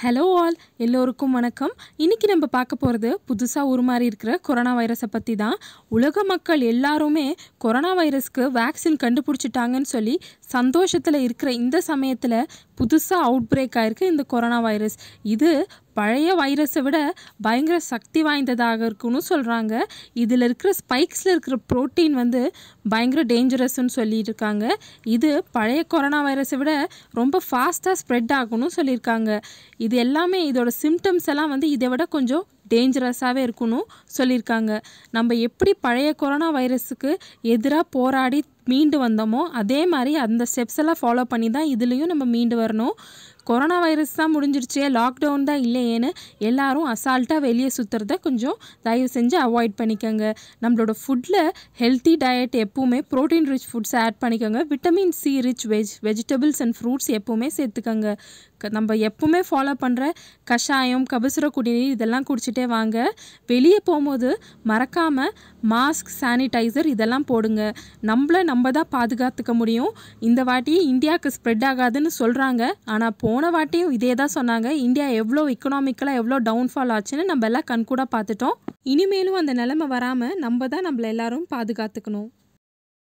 hello all எல்லோருக்கும் வணக்கம் இன்றைக்கி நம்ம பார்க்க போகிறது புதுசாக உருமாறி இருக்கிற கொரோனா வைரஸை பற்றி தான் உலக மக்கள் எல்லாருமே கொரோனா வைரஸ்க்கு வேக்சின் கண்டுபிடிச்சிட்டாங்கன்னு சொல்லி சந்தோஷத்தில் இருக்கிற இந்த சமயத்தில் புதுசாக அவுட் பிரேக் ஆகிருக்கு இந்த கொரோனா வைரஸ் இது பழைய வைரஸை விட பயங்கர சக்தி வாய்ந்ததாக இருக்குன்னு சொல்கிறாங்க இதில் இருக்கிற ஸ்பைக்ஸில் இருக்கிற ப்ரோட்டீன் வந்து பயங்கர டேஞ்சரஸ்ன்னு சொல்லியிருக்காங்க இது பழைய கொரோனா வைரஸை விட ரொம்ப ஃபாஸ்ட்டாக ஸ்ப்ரெட் ஆகும்னு சொல்லியிருக்காங்க இது எல்லாமே இதோட சிம்டம்ஸ் எல்லாம் வந்து இதை விட கொஞ்சம் டேஞ்சரஸாகவே இருக்குன்னு சொல்லியிருக்காங்க நம்ம எப்படி பழைய கொரோனா வைரஸுக்கு எதிராக போராடி மீண்டு வந்தோமோ அதே மாதிரி அந்த ஸ்டெப்ஸ் எல்லாம் ஃபாலோ பண்ணி தான் இதுலேயும் நம்ம மீண்டு வரணும் கொரோனா வைரஸ் தான் முடிஞ்சிருச்சு லாக்டவுன் தான் இல்லையேன்னு எல்லாரும் அசால்ட்டாக வெளியே சுற்றுறத கொஞ்சம் தயவு செஞ்சு அவாய்ட் பண்ணிக்கோங்க நம்மளோட ஃபுட்டில் ஹெல்த்தி டயட் எப்பவுமே ப்ரோட்டீன் ரிச் ஃபுட்ஸ் ஆட் பண்ணிக்கோங்க vitamin C rich veg vegetables and fruits எப்பவுமே சேர்த்துக்கோங்க நம்ம எப்பவுமே ஃபாலோ பண்ணுற கஷாயம் கபசுர குடிநீர் இதெல்லாம் குடிச்சிட்டே வாங்க வெளியே போகும்போது மறக்காமல் மாஸ்க் சானிடைசர் இதெல்லாம் போடுங்க நம்மளை நம்ம தான் பாதுகாத்துக்க முடியும் இந்த வாட்டி இந்தியாவுக்கு ஸ்ப்ரெட் ஆகாதுன்னு சொல்கிறாங்க ஆனால் போ போன வாட்டியும் இதே தான் சொன்னாங்க இந்தியா எவ்வளோ இக்கனாமிக்கலாக எவ்வளோ டவுன்ஃபால் ஆச்சுன்னு நம்ம எல்லாம் கண்கூடாக பார்த்துட்டோம் இனிமேலும் அந்த நிலைமை வராமல் நம்ம தான் நம்மளை எல்லாரும் பாதுகாத்துக்கணும்